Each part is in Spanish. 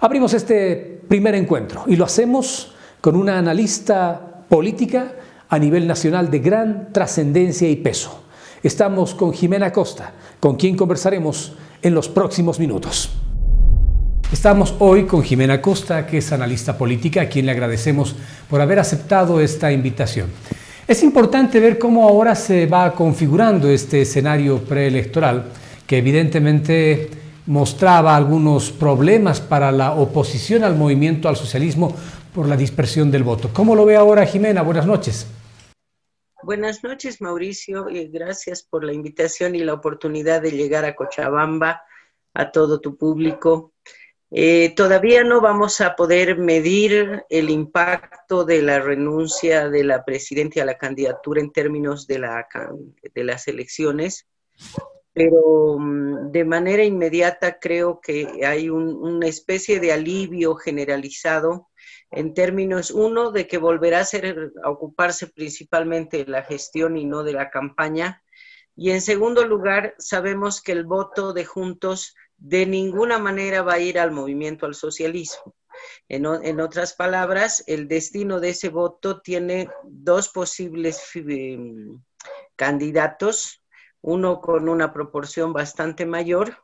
Abrimos este primer encuentro y lo hacemos con una analista política a nivel nacional de gran trascendencia y peso. Estamos con Jimena Costa, con quien conversaremos en los próximos minutos. Estamos hoy con Jimena Costa, que es analista política, a quien le agradecemos por haber aceptado esta invitación. Es importante ver cómo ahora se va configurando este escenario preelectoral, que evidentemente mostraba algunos problemas para la oposición al movimiento al socialismo por la dispersión del voto. ¿Cómo lo ve ahora Jimena? Buenas noches. Buenas noches, Mauricio, y gracias por la invitación y la oportunidad de llegar a Cochabamba, a todo tu público. Eh, todavía no vamos a poder medir el impacto de la renuncia de la presidenta a la candidatura en términos de, la, de las elecciones, pero mm, de manera inmediata creo que hay una especie de alivio generalizado en términos, uno, de que volverá a, ser, ocuparse principalmente la gestión y no de la campaña. Y en segundo lugar, sabemos que el voto de Juntos de ninguna manera va a ir al movimiento al socialismo. En, en otras palabras, el destino de ese voto tiene dos posibles mm, candidatos, uno con una proporción bastante mayor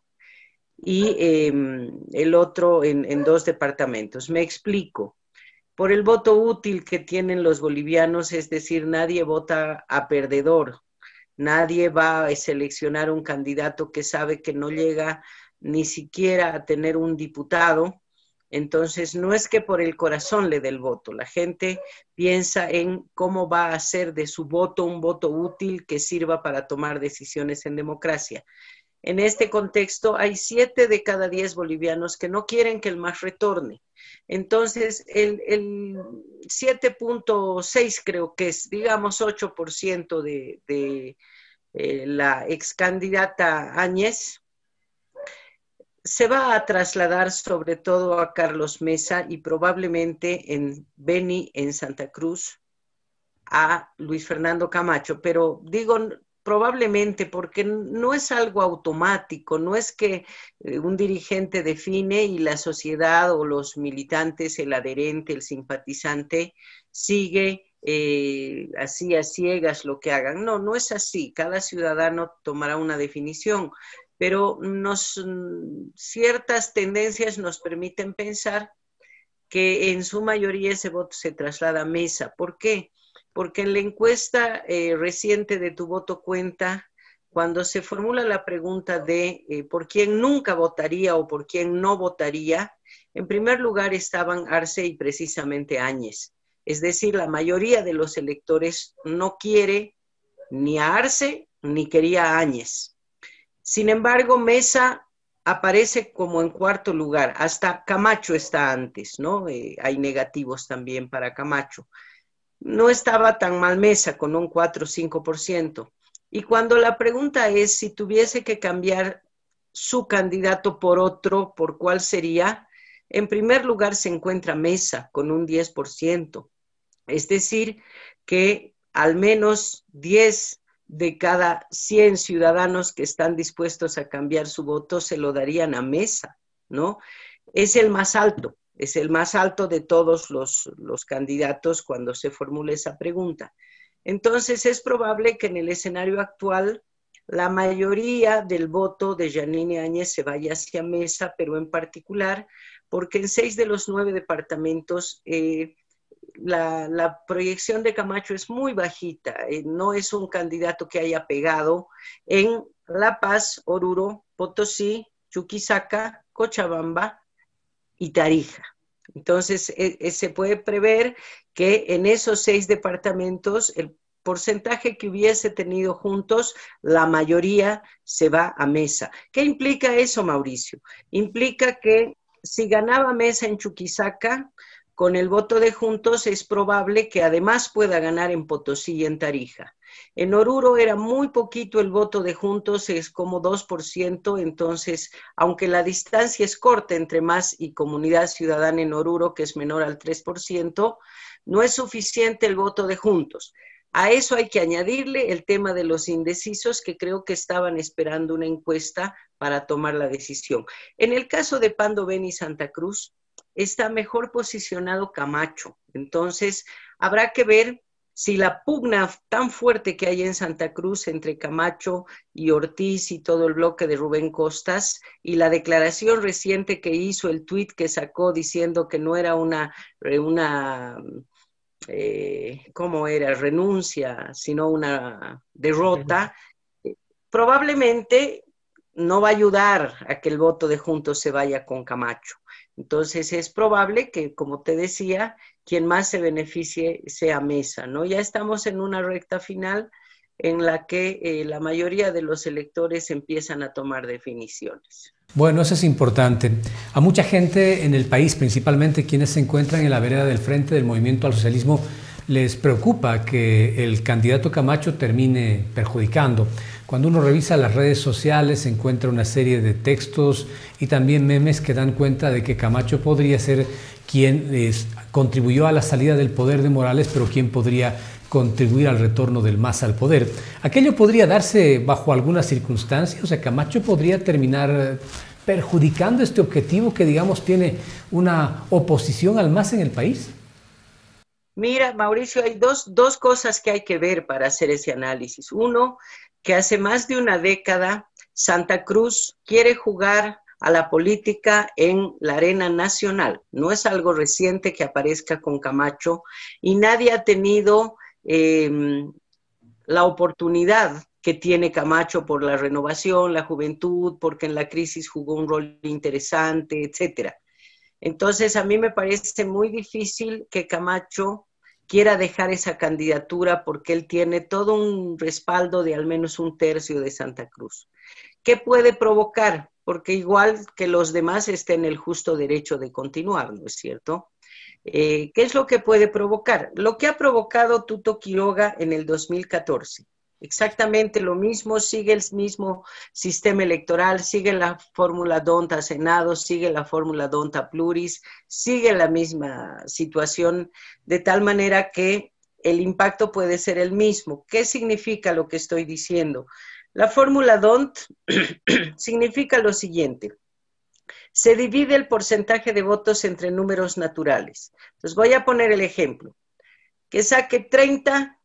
y em, el otro en dos departamentos. Me explico. Por el voto útil que tienen los bolivianos, es decir, nadie vota a perdedor, nadie va a seleccionar un candidato que sabe que no llega ni siquiera a tener un diputado entonces, no es que por el corazón le dé el voto, la gente piensa en cómo va a hacer de su voto un voto útil que sirva para tomar decisiones en democracia. En este contexto, hay siete de cada diez bolivianos que no quieren que el MAS retorne. Entonces, el, 7.6 creo que es, digamos, 8% de, de eh, la ex candidata Áñez se va a trasladar sobre todo a Carlos Mesa y probablemente en Beni, en Santa Cruz, a Luis Fernando Camacho. Pero digo probablemente porque no es algo automático, no es que eh, un dirigente define y la sociedad o los militantes, el adherente, el simpatizante, sigue eh, así a ciegas lo que hagan. No, no es así. Cada ciudadano tomará una definición pero mm, ciertas tendencias nos permiten pensar que en su mayoría ese voto se traslada a mesa. ¿Por qué? Porque en la encuesta eh, reciente de Tu voto cuenta, cuando se formula la pregunta de eh, por quién nunca votaría o por quién no votaría, en primer lugar estaban Arce y precisamente Áñez. Es decir, la mayoría de los electores no quiere ni a Arce ni quería a Áñez. Sin embargo, Mesa aparece como en cuarto lugar, hasta Camacho está antes, ¿no? Eh, hay negativos también para Camacho. No estaba tan mal Mesa con un 4 5%. Y cuando la pregunta es si tuviese que cambiar su candidato por otro, ¿por cuál sería? En primer lugar se encuentra Mesa con un 10%. Es decir, que al menos 10 de cada 100 ciudadanos que están dispuestos a cambiar su voto se lo darían a Mesa, ¿no? Es el más alto, es el más alto de todos los, candidatos cuando se formule esa pregunta. Entonces es probable que en el escenario actual la mayoría del voto de Janine Áñez se vaya hacia Mesa, pero en particular porque en seis de los nueve departamentos eh, la, proyección de Camacho es muy bajita, eh, no es un candidato que haya pegado en La Paz, Oruro, Potosí, Chuquisaca, Cochabamba y Tarija. Entonces, e, e, se puede prever que en esos seis departamentos el porcentaje que hubiese tenido juntos, la mayoría se va a mesa. ¿Qué implica eso, Mauricio? Implica que si ganaba mesa en Chuquisaca, con el voto de Juntos es probable que además pueda ganar en Potosí y en Tarija. En Oruro era muy poquito el voto de Juntos, es como 2%, entonces, aunque la distancia es corta entre más y comunidad ciudadana en Oruro, que es menor al 3%, no es suficiente el voto de Juntos. A eso hay que añadirle el tema de los indecisos que creo que estaban esperando una encuesta para tomar la decisión. En el caso de Pando Beni Santa Cruz, está mejor posicionado Camacho. Entonces, habrá que ver si la pugna tan fuerte que hay en Santa Cruz entre Camacho y Ortiz y todo el bloque de Rubén Costas y la declaración reciente que hizo, el tuit que sacó diciendo que no era una, eh, una eh, ¿cómo era? Renuncia, sino una derrota, probablemente no va a ayudar a que el voto de Juntos se vaya con Camacho. Entonces es probable que, como te decía, quien más se beneficie sea Mesa, ¿no? Ya estamos en una recta final en la que eh, la mayoría de los electores empiezan a tomar definiciones. Bueno, eso es importante. A mucha gente en el país, principalmente quienes se encuentran en la vereda del frente del movimiento al socialismo, les preocupa que el candidato Camacho termine perjudicando cuando uno revisa las redes sociales se encuentra una serie de textos y también memes que dan cuenta de que Camacho podría ser quien contribuyó a la salida del poder de Morales, pero quien podría contribuir al retorno del MAS al poder. ¿Aquello podría darse bajo algunas circunstancia? O sea, Camacho podría terminar perjudicando este objetivo que, digamos, tiene una oposición al MAS en el país. Mira, Mauricio, hay dos, dos cosas que hay que ver para hacer ese análisis. Uno, que hace más de una década Santa Cruz quiere jugar a la política en la arena nacional. No es algo reciente que aparezca con Camacho y nadie ha tenido em, la oportunidad que tiene Camacho por la renovación, la juventud, porque en la crisis jugó un rol interesante, etcétera. Entonces, a mí me parece muy difícil que Camacho quiera dejar esa candidatura porque él tiene todo un respaldo de al menos un tercio de Santa Cruz. ¿Qué puede provocar? Porque igual que los demás estén en el justo derecho de continuar, ¿no es cierto? Eh, ¿Qué es lo que puede provocar? Lo que ha provocado Tuto Quiroga en el 2014. Exactamente lo mismo, sigue el mismo sistema electoral, sigue la fórmula Donta Senado, sigue la fórmula Donta Pluris, sigue la misma situación, de tal manera que el impacto puede ser el mismo. ¿Qué significa lo que estoy diciendo? La fórmula DONT significa lo siguiente. Se divide el porcentaje de votos entre números naturales. Entonces voy a poner el ejemplo. Que saque 30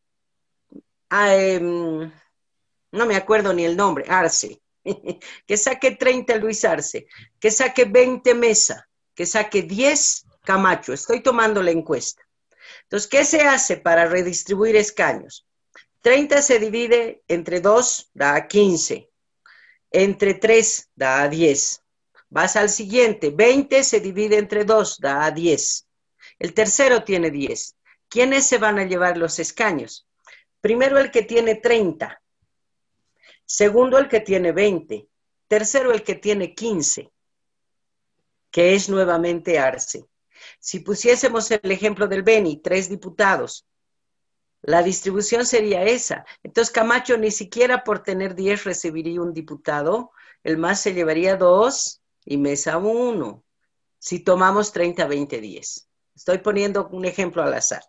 Ah, em, no me acuerdo ni el nombre, Arce, que saque 30 Luis Arce, que saque 20 Mesa, que saque 10 Camacho, estoy tomando la encuesta. Entonces, ¿qué se hace para redistribuir escaños? 30 se divide entre 2, da 15, entre 3, da 10. Vas al siguiente, 20 se divide entre 2, da 10. El tercero tiene 10. ¿Quiénes se van a llevar los escaños? Primero el que tiene 30, segundo el que tiene 20, tercero el que tiene 15, que es nuevamente Arce. Si pusiésemos el ejemplo del Beni, tres diputados, la distribución sería esa. Entonces Camacho ni siquiera por tener 10 recibiría un diputado, el más se llevaría dos y Mesa uno. Si tomamos 30, 20, 10. Estoy poniendo un ejemplo al azar.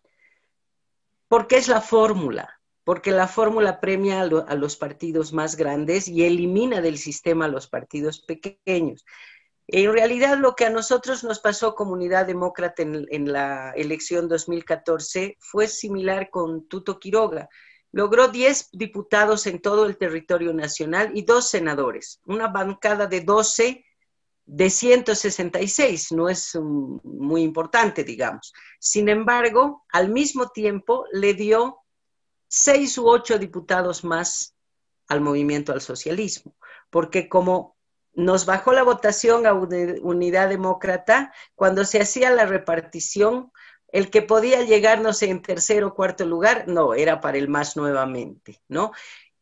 Porque es la fórmula porque la fórmula premia a, los partidos más grandes y elimina del sistema a los partidos pequeños. En realidad, lo que a nosotros nos pasó Comunidad Demócrata en, en la elección 2014 fue similar con Tuto Quiroga. Logró 10 diputados en todo el territorio nacional y dos senadores, una bancada de 12 de 166, no es muy importante, digamos. Sin embargo, al mismo tiempo le dio seis u ocho diputados más al movimiento al socialismo, porque como nos bajó la votación a Unidad Demócrata, cuando se hacía la repartición, el que podía llegarnos en tercer o cuarto lugar, no, era para el más nuevamente, ¿no?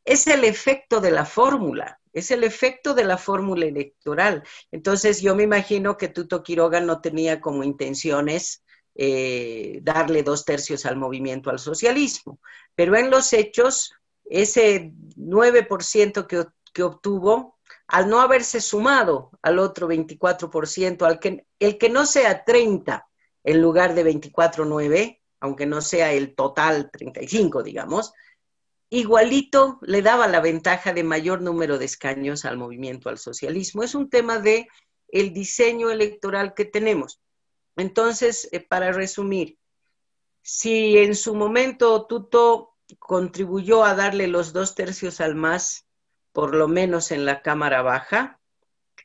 Es el efecto de la fórmula, es el efecto de la fórmula electoral. Entonces, yo me imagino que Tuto Quiroga no tenía como intenciones eh, darle dos tercios al movimiento al socialismo. Pero en los hechos, ese 9% que, que obtuvo, al no haberse sumado al otro 24%, al que, el que no sea 30 en lugar de 24,9, aunque no sea el total 35, digamos, igualito le daba la ventaja de mayor número de escaños al movimiento al socialismo. Es un tema de el diseño electoral que tenemos. Entonces, eh, para resumir, si en su momento Tuto contribuyó a darle los dos tercios al MAS, por lo menos en la Cámara Baja,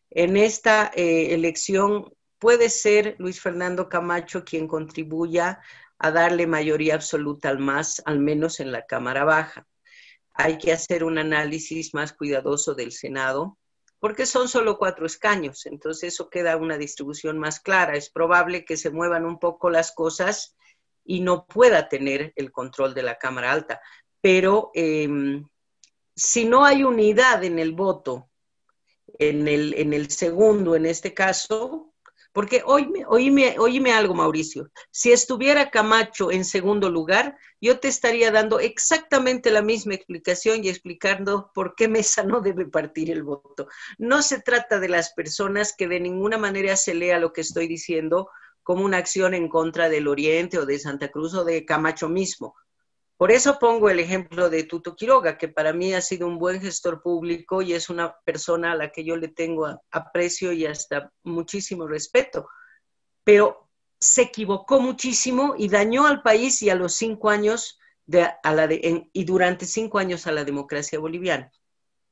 en esta eh, elección puede ser Luis Fernando Camacho quien contribuya a darle mayoría absoluta al MAS, al menos en la Cámara Baja. Hay que hacer un análisis más cuidadoso del Senado porque son solo cuatro escaños, entonces eso queda una distribución más clara. Es probable que se muevan un poco las cosas y no pueda tener el control de la Cámara Alta, pero em, si no hay unidad en el voto, el, en el segundo en este caso, porque oíme, oíme algo, Mauricio. Si estuviera Camacho en segundo lugar, yo te estaría dando exactamente la misma explicación y explicando por qué Mesa no debe partir el voto. No se trata de las personas que de ninguna manera se lea lo que estoy diciendo como una acción en contra del Oriente o de Santa Cruz o de Camacho mismo. Por eso pongo el ejemplo de Tuto Quiroga, que para mí ha sido un buen gestor público y es una persona a la que yo le tengo aprecio y hasta muchísimo respeto. Pero se equivocó muchísimo y dañó al país y a los cinco años y durante cinco años a la democracia boliviana.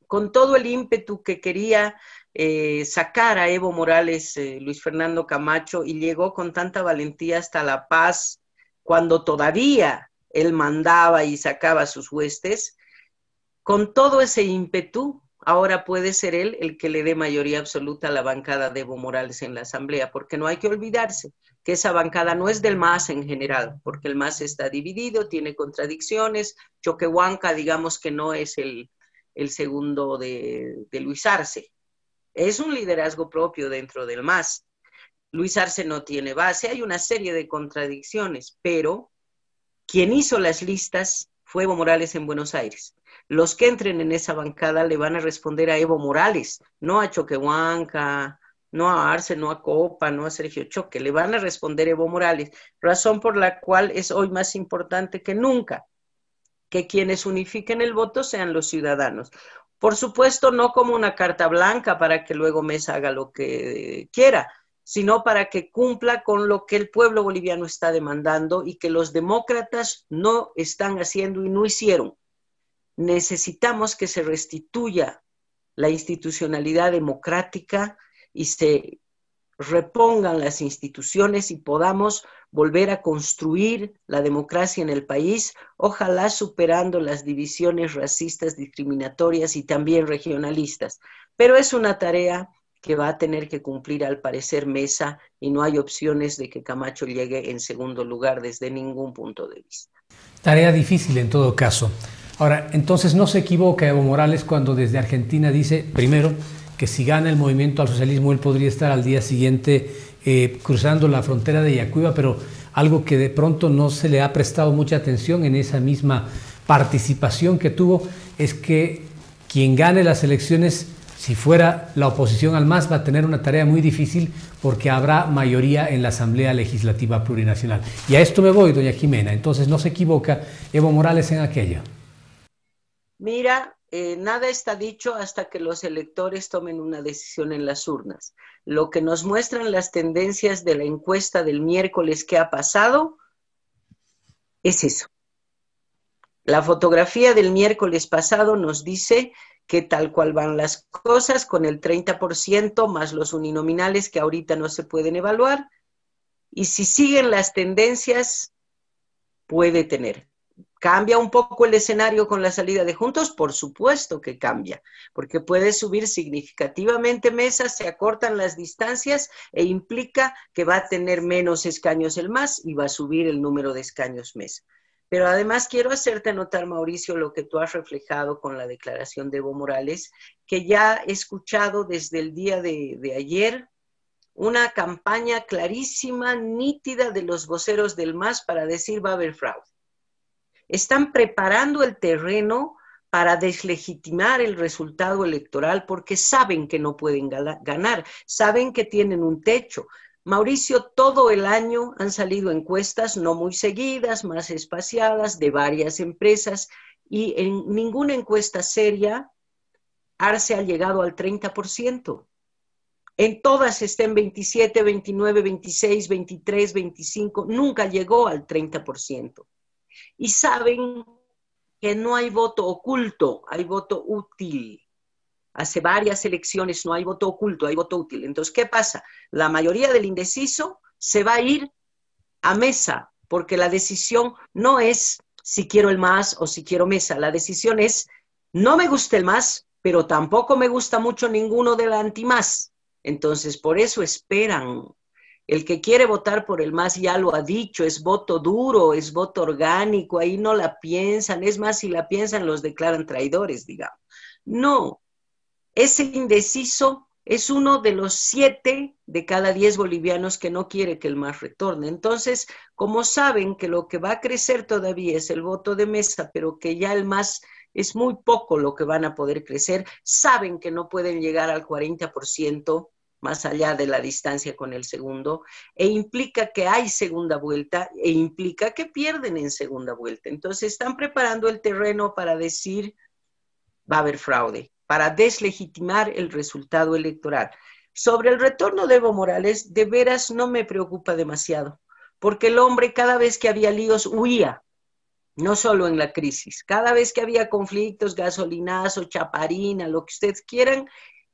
Con todo el ímpetu que quería eh, sacar a Evo Morales, eh, Luis Fernando Camacho, y llegó con tanta valentía hasta La Paz, cuando todavía él mandaba y sacaba sus huestes, con todo ese ímpetu, ahora puede ser él el que le dé mayoría absoluta a la bancada de Evo Morales en la Asamblea, porque no hay que olvidarse que esa bancada no es del MAS en general, porque el MAS está dividido, tiene contradicciones, Choquehuanca, digamos que no es el, segundo de, de Luis Arce. Es un liderazgo propio dentro del MAS. Luis Arce no tiene base, hay una serie de contradicciones, pero quien hizo las listas fue Evo Morales en Buenos Aires. Los que entren en esa bancada le van a responder a Evo Morales, no a Choquehuanca, no a Arce, no a Copa, no a Sergio Choque, le van a responder Evo Morales, razón por la cual es hoy más importante que nunca que quienes unifiquen el voto sean los ciudadanos. Por supuesto, no como una carta blanca para que luego Mesa haga lo que quiera, sino para que cumpla con lo que el pueblo boliviano está demandando y que los demócratas no están haciendo y no hicieron. Necesitamos que se restituya la institucionalidad democrática y se repongan las instituciones y podamos volver a construir la democracia en el país, ojalá superando las divisiones racistas, discriminatorias y también regionalistas. Pero es una tarea que va a tener que cumplir al parecer Mesa y no hay opciones de que Camacho llegue en segundo lugar desde ningún punto de vista. Tarea difícil en todo caso. Ahora, entonces no se equivoca Evo Morales cuando desde Argentina dice, primero, que si gana el movimiento al socialismo él podría estar al día siguiente eh, cruzando la frontera de Yacuiba, pero algo que de pronto no se le ha prestado mucha atención en esa misma participación que tuvo es que quien gane las elecciones si fuera la oposición al MAS va a tener una tarea muy difícil porque habrá mayoría en la Asamblea Legislativa Plurinacional. Y a esto me voy, doña Jimena. Entonces no se equivoca Evo Morales en aquella. Mira, eh, nada está dicho hasta que los electores tomen una decisión en las urnas. Lo que nos muestran las tendencias de la encuesta del miércoles que ha pasado es eso. La fotografía del miércoles pasado nos dice que tal cual van las cosas, con el 30% más los uninominales que ahorita no se pueden evaluar. Y si siguen las tendencias, puede tener. ¿Cambia un poco el escenario con la salida de juntos? Por supuesto que cambia, porque puede subir significativamente mesas, se acortan las distancias e implica que va a tener menos escaños el más y va a subir el número de escaños mesa. Pero además quiero hacerte notar, Mauricio, lo que tú has reflejado con la declaración de Evo Morales, que ya he escuchado desde el día de, ayer una campaña clarísima, nítida de los voceros del MAS para decir va a haber fraude. Están preparando el terreno para deslegitimar el resultado electoral porque saben que no pueden ganar, saben que tienen un techo, Mauricio, todo el año han salido encuestas no muy seguidas, más espaciadas, de varias empresas y en ninguna encuesta seria Arce ha llegado al 30%. En todas estén 27, 29, 26, 23, 25, nunca llegó al 30%. Y saben que no hay voto oculto, hay voto útil hace varias elecciones no hay voto oculto, hay voto útil. Entonces, ¿qué pasa? La mayoría del indeciso se va a ir a mesa, porque la decisión no es si quiero el más o si quiero mesa, la decisión es no me gusta el más, pero tampoco me gusta mucho ninguno de del antimás. Entonces, por eso esperan. El que quiere votar por el más ya lo ha dicho, es voto duro, es voto orgánico, ahí no la piensan, es más, si la piensan los declaran traidores, digamos. No, ese indeciso es uno de los siete de cada diez bolivianos que no quiere que el MAS retorne. Entonces, como saben que lo que va a crecer todavía es el voto de mesa, pero que ya el MAS es muy poco lo que van a poder crecer, saben que no pueden llegar al 40% más allá de la distancia con el segundo, e implica que hay segunda vuelta, e implica que pierden en segunda vuelta. Entonces, están preparando el terreno para decir, va a haber fraude para deslegitimar el resultado electoral. Sobre el retorno de Evo Morales, de veras no me preocupa demasiado, porque el hombre cada vez que había líos huía, no solo en la crisis, cada vez que había conflictos, gasolinazo, chaparina, lo que ustedes quieran,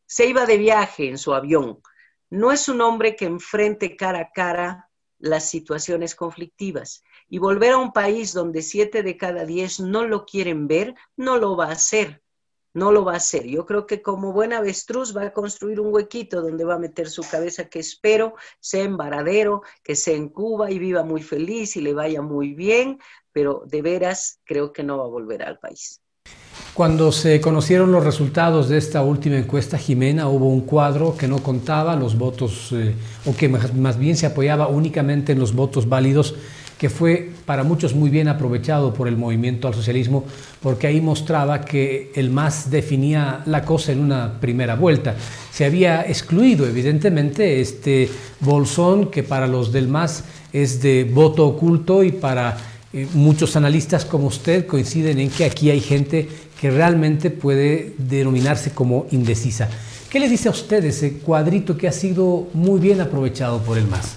se iba de viaje en su avión. No es un hombre que enfrente cara a cara las situaciones conflictivas. Y volver a un país donde siete de cada diez no lo quieren ver, no lo va a hacer no lo va a hacer. Yo creo que como buena avestruz va a construir un huequito donde va a meter su cabeza que espero sea en Varadero, que sea en Cuba y viva muy feliz y le vaya muy bien, pero de veras creo que no va a volver al país. Cuando se conocieron los resultados de esta última encuesta, Jimena, hubo un cuadro que no contaba los votos, eh, o que más bien se apoyaba únicamente en los votos válidos que fue para muchos muy bien aprovechado por el movimiento al socialismo, porque ahí mostraba que el MAS definía la cosa en una primera vuelta. Se había excluido, evidentemente, este bolsón que para los del MAS es de voto oculto y para eh, muchos analistas como usted coinciden en que aquí hay gente que realmente puede denominarse como indecisa. ¿Qué le dice a usted ese cuadrito que ha sido muy bien aprovechado por el MAS?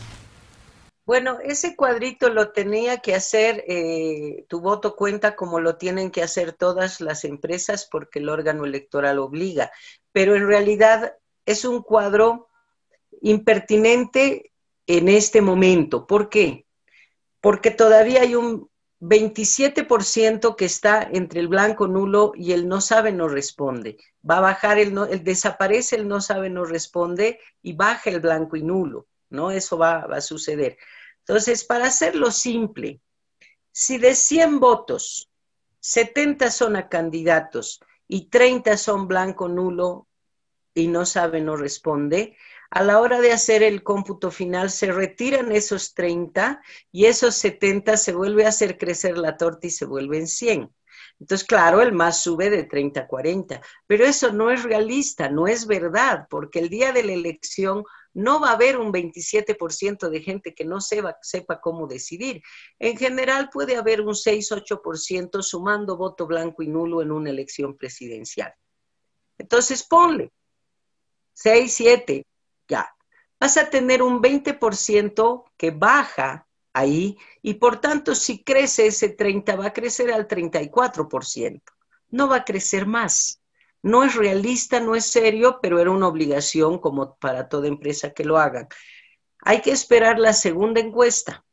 Bueno, ese cuadrito lo tenía que hacer, eh, tu voto cuenta como lo tienen que hacer todas las empresas porque el órgano electoral obliga, pero en realidad es un cuadro impertinente en este momento. ¿Por qué? Porque todavía hay un 27% que está entre el blanco nulo y el no sabe no responde. Va a bajar el no, desaparece el no sabe no responde y baja el blanco y nulo, ¿no? Eso va a suceder. Entonces, para hacerlo simple, si de 100 votos, 70 son a candidatos y 30 son blanco nulo y no sabe, no responde, a la hora de hacer el cómputo final se retiran esos 30 y esos 70 se vuelve a hacer crecer la torta y se vuelven 100. Entonces, claro, el más sube de 30 a 40, pero eso no es realista, no es verdad, porque el día de la elección no va a haber un 27% de gente que no sepa, cómo decidir. En general puede haber un 6-8% sumando voto blanco y nulo en una elección presidencial. Entonces ponle 6, 7, ya. Vas a tener un 20% que baja ahí y por tanto si crece ese 30 va a crecer al 34%, no va a crecer más. No es realista, no es serio, pero era una obligación como para toda empresa que lo haga. Hay que esperar la segunda encuesta.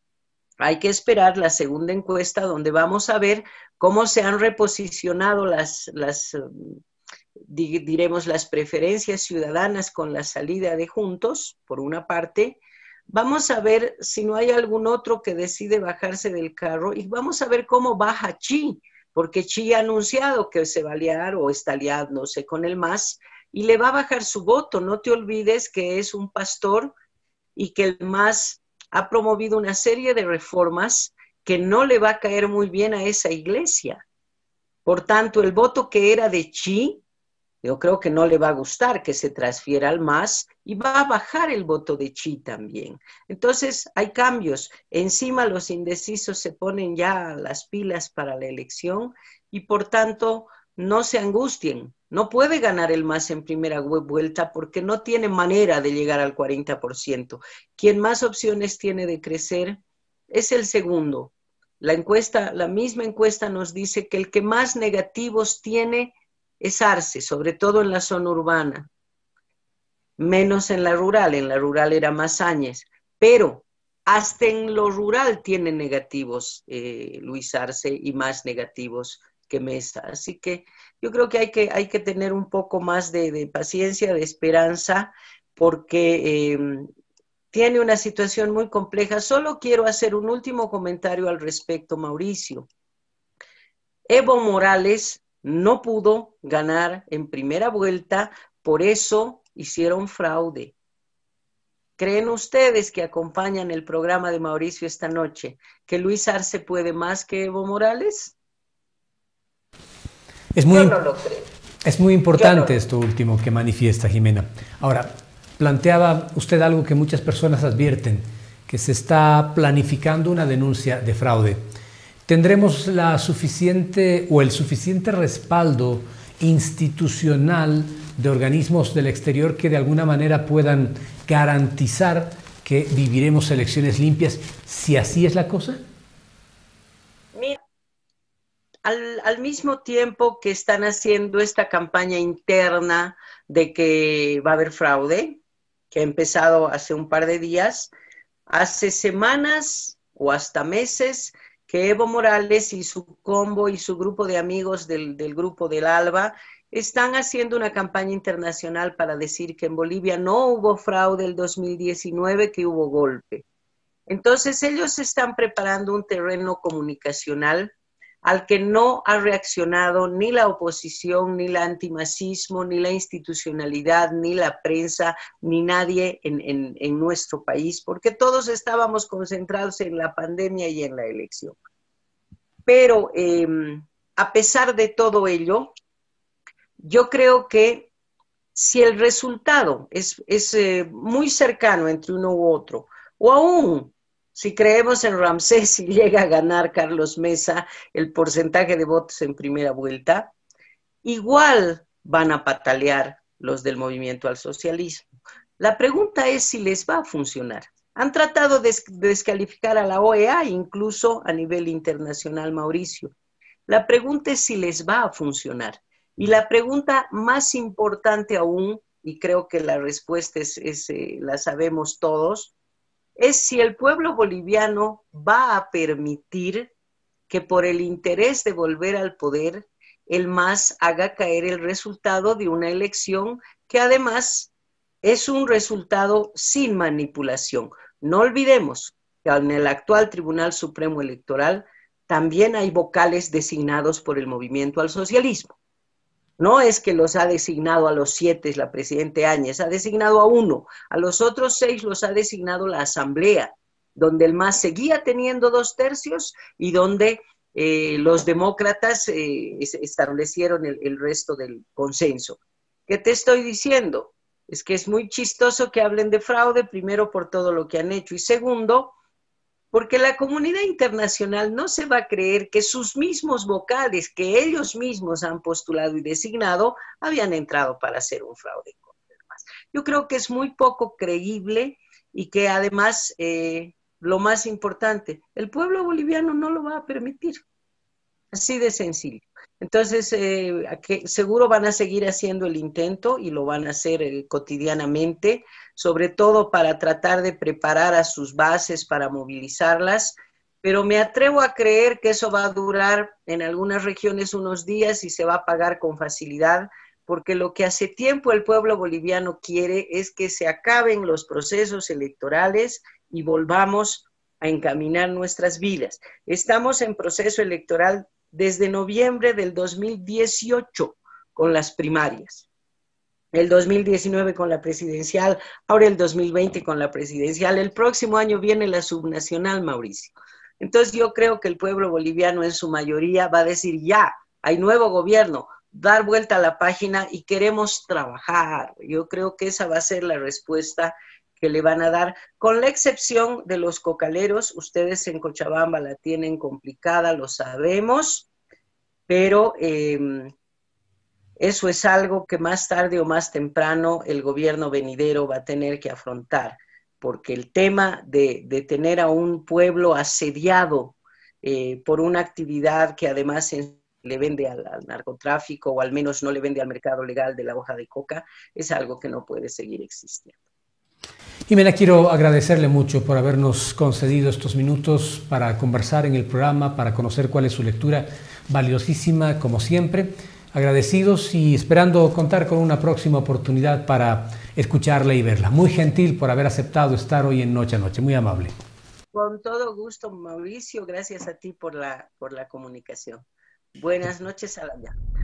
Hay que esperar la segunda encuesta donde vamos a ver cómo se han reposicionado las, las diremos, las preferencias ciudadanas con la salida de juntos, por una parte. Vamos a ver si no hay algún otro que decide bajarse del carro y vamos a ver cómo baja Chi porque Chi ha anunciado que se va a liar o está liándose con el MAS y le va a bajar su voto. No te olvides que es un pastor y que el MAS ha promovido una serie de reformas que no le va a caer muy bien a esa iglesia. Por tanto, el voto que era de Chi yo creo que no le va a gustar que se transfiera al MAS y va a bajar el voto de Chi también. Entonces, hay cambios. Encima los indecisos se ponen ya las pilas para la elección y por tanto, no se angustien. No puede ganar el MAS en primera vuelta porque no tiene manera de llegar al 40%. Quien más opciones tiene de crecer es el segundo. La encuesta, la misma encuesta nos dice que el que más negativos tiene es Arce, sobre todo en la zona urbana, menos en la rural, en la rural era más Áñez, pero hasta en lo rural tiene negativos eh, Luis Arce y más negativos que Mesa. Así que yo creo que hay que, hay que tener un poco más de, paciencia, de esperanza, porque em, tiene una situación muy compleja. Solo quiero hacer un último comentario al respecto, Mauricio. Evo Morales no pudo ganar en primera vuelta, por eso hicieron fraude. ¿Creen ustedes que acompañan el programa de Mauricio esta noche que Luis Arce puede más que Evo Morales? Es muy, Es muy importante esto último que manifiesta Jimena. Ahora, planteaba usted algo que muchas personas advierten, que se está planificando una denuncia de fraude tendremos la suficiente o el suficiente respaldo institucional de organismos del exterior que de alguna manera puedan garantizar que viviremos elecciones limpias, si así es la cosa? Mira, al, al mismo tiempo que están haciendo esta campaña interna de que va a haber fraude, que ha empezado hace un par de días, hace semanas o hasta meses que Evo Morales y su combo y su grupo de amigos del, grupo del ALBA están haciendo una campaña internacional para decir que en Bolivia no hubo fraude el 2019, que hubo golpe. Entonces ellos están preparando un terreno comunicacional al que no ha reaccionado ni la oposición, ni el antimacismo, ni la institucionalidad, ni la prensa, ni nadie en, nuestro país, porque todos estábamos concentrados en la pandemia y en la elección. Pero em, a pesar de todo ello, yo creo que si el resultado es, eh, muy cercano entre uno u otro, o aún si creemos en Ramsés y llega a ganar Carlos Mesa el porcentaje de votos en primera vuelta, igual van a patalear los del movimiento al socialismo. La pregunta es si les va a funcionar. Han tratado de descalificar a la OEA, incluso a nivel internacional, Mauricio. La pregunta es si les va a funcionar. Y la pregunta más importante aún, y creo que la respuesta es, eh, la sabemos todos, es si el pueblo boliviano va a permitir que por el interés de volver al poder, el MAS haga caer el resultado de una elección que además es un resultado sin manipulación. No olvidemos que en el actual Tribunal Supremo Electoral también hay vocales designados por el movimiento al socialismo. No es que los ha designado a los siete la Presidenta Áñez, ha designado a uno, a los otros seis los ha designado la Asamblea, donde el MAS seguía teniendo dos tercios y donde eh, los demócratas eh, establecieron el resto del consenso. ¿Qué te estoy diciendo? Es que es muy chistoso que hablen de fraude, primero por todo lo que han hecho y segundo, porque la comunidad internacional no se va a creer que sus mismos vocales que ellos mismos han postulado y designado habían entrado para hacer un fraude. Yo creo que es muy poco creíble y que además, eh, lo más importante, el pueblo boliviano no lo va a permitir. Así de sencillo. Entonces, eh, seguro van a seguir haciendo el intento y lo van a hacer eh, cotidianamente, sobre todo para tratar de preparar a sus bases para movilizarlas, pero me atrevo a creer que eso va a durar en algunas regiones unos días y se va a pagar con facilidad, porque lo que hace tiempo el pueblo boliviano quiere es que se acaben los procesos electorales y volvamos a encaminar nuestras vidas. Estamos en proceso electoral desde noviembre del 2018 con las primarias, el 2019 con la presidencial, ahora el 2020 con la presidencial, el próximo año viene la subnacional, Mauricio. Entonces yo creo que el pueblo boliviano en su mayoría va a decir, ya, hay nuevo gobierno, dar vuelta a la página y queremos trabajar. Yo creo que esa va a ser la respuesta que le van a dar, con la excepción de los cocaleros, ustedes en Cochabamba la tienen complicada, lo sabemos, pero em, eso es algo que más tarde o más temprano el gobierno venidero va a tener que afrontar, porque el tema de, tener a un pueblo asediado eh, por una actividad que además le vende al, narcotráfico o al menos no le vende al mercado legal de la hoja de coca, es algo que no puede seguir existiendo. Jimena, quiero agradecerle mucho por habernos concedido estos minutos para conversar en el programa, para conocer cuál es su lectura valiosísima, como siempre. Agradecidos y esperando contar con una próxima oportunidad para escucharla y verla. Muy gentil por haber aceptado estar hoy en Noche a Noche, muy amable. Con todo gusto, Mauricio, gracias a ti por la, por la comunicación. Buenas noches a la ya.